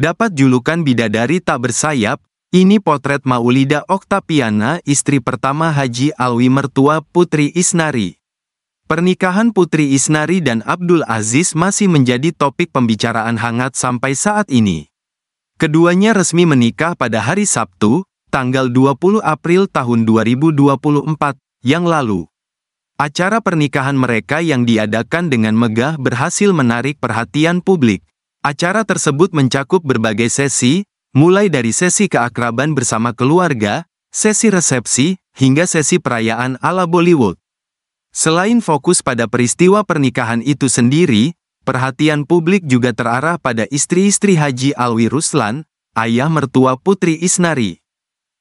Dapat julukan bidadari tak bersayap, ini potret Maulida Oktapiana, istri pertama Haji Alwi mertua Putri Isnari. Pernikahan Putri Isnari dan Abdul Aziz masih menjadi topik pembicaraan hangat sampai saat ini. Keduanya resmi menikah pada hari Sabtu, tanggal 20 April tahun 2024 yang lalu. Acara pernikahan mereka yang diadakan dengan megah berhasil menarik perhatian publik. Acara tersebut mencakup berbagai sesi, mulai dari sesi keakraban bersama keluarga, sesi resepsi, hingga sesi perayaan ala Bollywood. Selain fokus pada peristiwa pernikahan itu sendiri, perhatian publik juga terarah pada istri-istri Haji Alwi Ruslan, ayah mertua Putri Isnari.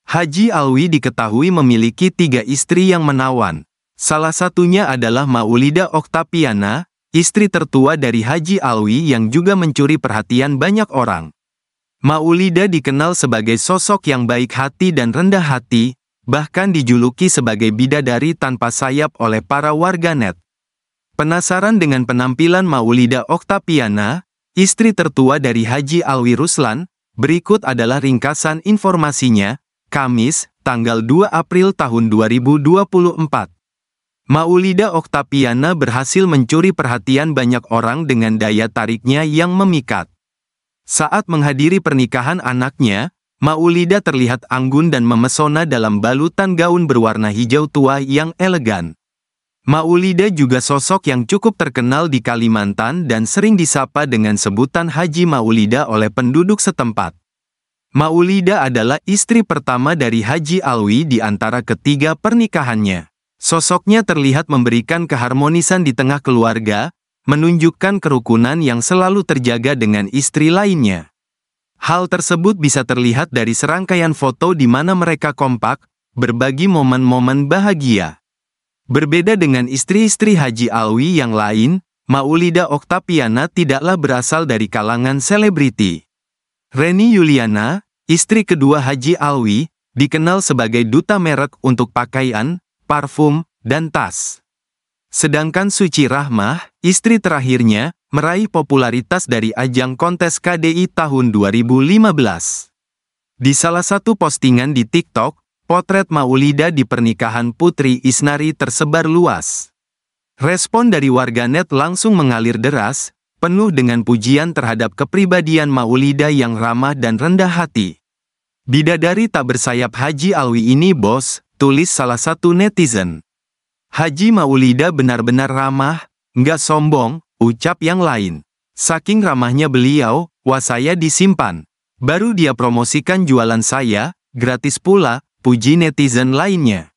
Haji Alwi diketahui memiliki tiga istri yang menawan. Salah satunya adalah Maulida Oktapiana, istri tertua dari Haji Alwi yang juga mencuri perhatian banyak orang. Maulida dikenal sebagai sosok yang baik hati dan rendah hati, bahkan dijuluki sebagai bidadari tanpa sayap oleh para warganet. Penasaran dengan penampilan Maulida Oktapiana, istri tertua dari Haji Alwi Ruslan, berikut adalah ringkasan informasinya, Kamis, tanggal 2 April tahun 2024. Maulida Oktapiana berhasil mencuri perhatian banyak orang dengan daya tariknya yang memikat. Saat menghadiri pernikahan anaknya, Maulida terlihat anggun dan memesona dalam balutan gaun berwarna hijau tua yang elegan. Maulida juga sosok yang cukup terkenal di Kalimantan dan sering disapa dengan sebutan Haji Maulida oleh penduduk setempat. Maulida adalah istri pertama dari Haji Alwi di antara ketiga pernikahannya. Sosoknya terlihat memberikan keharmonisan di tengah keluarga, menunjukkan kerukunan yang selalu terjaga dengan istri lainnya. Hal tersebut bisa terlihat dari serangkaian foto di mana mereka kompak, berbagi momen-momen bahagia. Berbeda dengan istri-istri Haji Alwi yang lain, Maulida Oktapiana tidaklah berasal dari kalangan selebriti. Reni Yuliana, istri kedua Haji Alwi, dikenal sebagai duta merek untuk pakaian, parfum, dan tas. Sedangkan Suci Rahmah, istri terakhirnya, meraih popularitas dari ajang kontes KDI tahun 2015. Di salah satu postingan di TikTok, potret Maulida di pernikahan Putri Isnari tersebar luas. Respon dari warganet langsung mengalir deras, penuh dengan pujian terhadap kepribadian Maulida yang ramah dan rendah hati. Bidadari tak bersayap Haji Alwi ini bos, tulis salah satu netizen. Haji Maulida benar-benar ramah, nggak sombong, ucap yang lain. Saking ramahnya beliau, wah saya disimpan. Baru dia promosikan jualan saya, gratis pula, puji netizen lainnya.